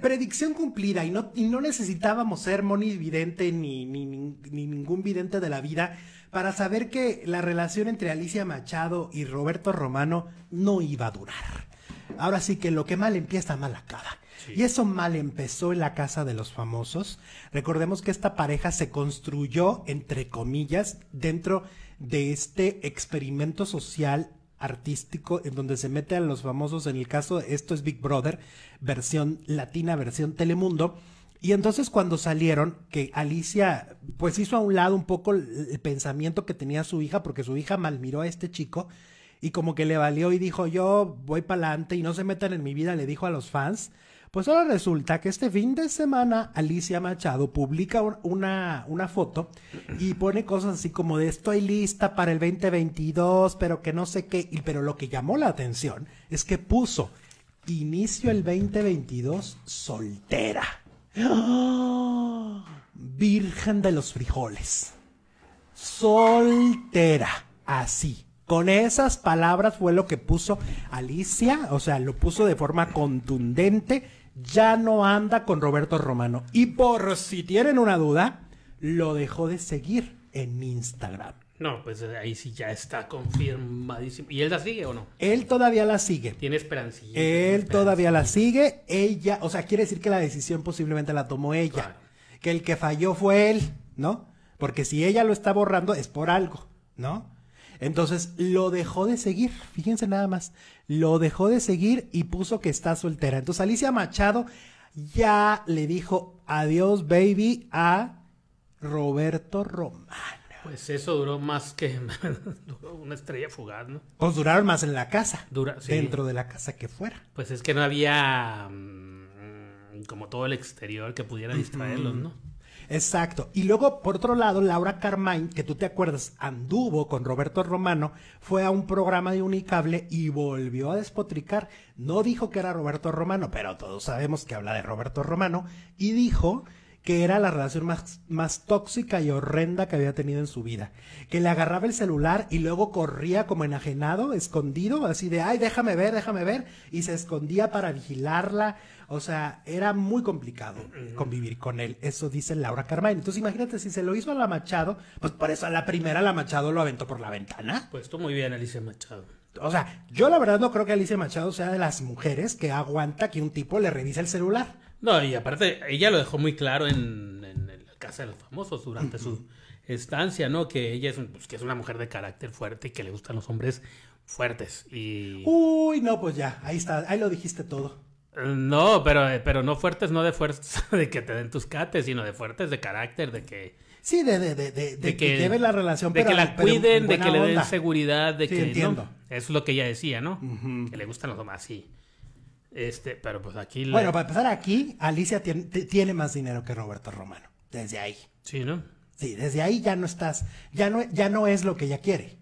predicción cumplida y no, no necesitábamos ser monividente ni, ni, ningún vidente de la vida para saber que la relación entre Alicia Machado y Roberto Romano no iba a durar. Ahora sí que lo que mal empieza, mal acaba. Y eso mal empezó en la casa de los famosos. Recordemos que esta pareja se construyó, entre comillas, dentro de este experimento social artístico en donde se mete a los famosos, en el caso, esto es Big Brother, versión latina, versión Telemundo. Y entonces cuando salieron, que Alicia pues hizo a un lado un poco el pensamiento que tenía su hija, porque su hija malmiró a este chico y como que le valió y dijo yo voy para adelante y no se metan en mi vida, le dijo a los fans. Pues ahora resulta que este fin de semana Alicia Machado publica una, una foto y pone cosas así como de estoy lista para el 2022, pero que no sé qué. pero lo que llamó la atención es que puso inicio el 2022 soltera. ¡Ah! Virgen de los frijoles. Soltera. Así. Con esas palabras fue lo que puso Alicia, o sea, lo puso de forma contundente ya no anda con Roberto Romano. Y por si tienen una duda, lo dejó de seguir en Instagram. No, pues eh, ahí sí ya está confirmadísimo. ¿Y él la sigue o no? Él todavía la sigue. Tiene esperanzas. Él todavía la sigue. Ella, o sea, quiere decir que la decisión posiblemente la tomó ella. Que el que falló fue él, ¿no? Porque si ella lo está borrando es por algo, ¿no? Entonces lo dejó de seguir, fíjense nada más, lo dejó de seguir y puso que está soltera. Entonces Alicia Machado ya le dijo adiós baby a Roberto Romano. Pues eso duró más que una estrella fugaz, ¿no? Pues duraron más en la casa, dentro de la casa que fuera. Pues es que no había mm, como todo el exterior que pudiera distraerlos, ¿no? Exacto. Y luego, por otro lado, Laura Carmine, que tú te acuerdas, anduvo con Roberto Romano, fue a un programa de Unicable y volvió a despotricar. No dijo que era Roberto Romano, pero todos sabemos que habla de Roberto Romano, y dijo que era la relación más, tóxica y horrenda que había tenido en su vida. Que le agarraba el celular y luego corría como enajenado, escondido, así de, ay, déjame ver, déjame ver, y se escondía para vigilarla. O sea, era muy complicado convivir con él. Eso dice Laura Carmine. Entonces imagínate, si se lo hizo a la Machado, pues por eso a la primera la Machado lo aventó por la ventana. Pues esto muy bien, Alicia Machado. O sea, yo la verdad no creo que Alicia Machado sea de las mujeres que aguanta que un tipo le revise el celular. No, y aparte, ella lo dejó muy claro en, el la Casa de los Famosos durante su estancia, ¿no? Que ella es, pues, que es una mujer de carácter fuerte y que le gustan los hombres fuertes. Y... Uy, no, pues ya, ahí está, ahí lo dijiste todo. No, pero, pero no fuertes, no de fuerzas de que te den tus cates, sino de fuertes de carácter, de que... Sí, de, de, de, que, lleve la relación. De que la cuiden, de que le den seguridad, de que... Entiendo. es lo que ella decía, ¿no? Que le gustan los demás, sí. Este, pero pues aquí... Bueno, para empezar aquí, Alicia tiene, tiene más dinero que Roberto Romano, desde ahí. Sí, ¿no? Sí, desde ahí ya no estás, ya no, ya no es lo que ella quiere.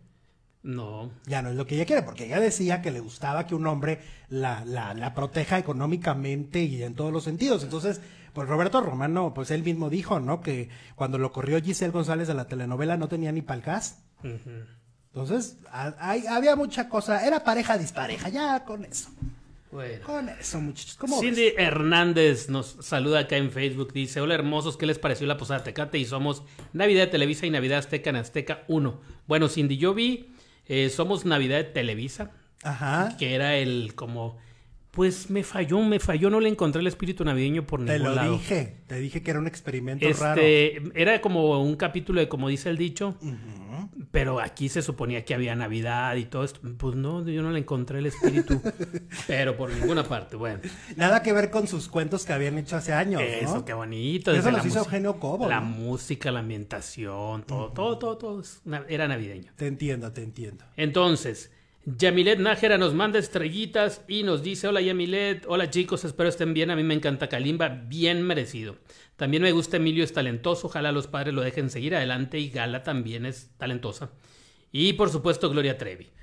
No. Ya no es lo que ella quiere, porque ella decía que le gustaba que un hombre la, la, proteja económicamente y en todos los sentidos. Entonces, pues Roberto Romano, pues él mismo dijo, ¿no? Que cuando lo corrió Giselle González a la telenovela no tenía ni palcas Entonces, había mucha cosa. Era pareja dispareja, ya con eso. Con eso, muchachos. Cindy Hernández nos saluda acá en Facebook. Dice: Hola hermosos, ¿qué les pareció la posada Tecate? Y somos Navidad de Televisa y Navidad Azteca en Azteca 1. Bueno, Cindy, yo vi eh, somos Navidad de Televisa. Ajá. Que era el como... Pues me falló, me falló, no le encontré el espíritu navideño por ningún lado. Te lo dije, te dije que era un experimento este, raro. Era como un capítulo de como dice el dicho, pero aquí se suponía que había Navidad y todo esto. Pues no, yo no le encontré el espíritu, pero por ninguna parte, bueno. Nada que ver con sus cuentos que habían hecho hace años, Eso, qué bonito. Eso los hizo Eugenio Cobo. La música, la ambientación, todo, todo, todo, todo, era navideño. Te entiendo, te entiendo. Entonces, Yamilet Nájera nos manda estrellitas y nos dice, hola Yamilet, hola chicos, espero estén bien, a mí me encanta Kalimba, bien merecido. También me gusta Emilio, es talentoso, ojalá los padres lo dejen seguir adelante y Gala también es talentosa. Y por supuesto Gloria Trevi.